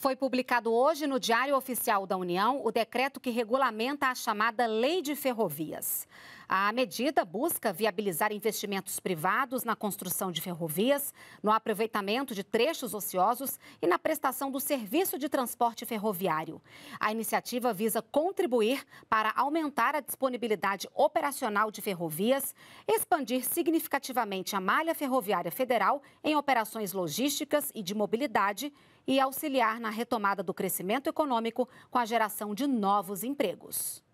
Foi publicado hoje no Diário Oficial da União o decreto que regulamenta a chamada Lei de Ferrovias. A medida busca viabilizar investimentos privados na construção de ferrovias, no aproveitamento de trechos ociosos e na prestação do serviço de transporte ferroviário. A iniciativa visa contribuir para aumentar a disponibilidade operacional de ferrovias, expandir significativamente a malha ferroviária federal em operações logísticas e de mobilidade e auxiliar na retomada do crescimento econômico com a geração de novos empregos.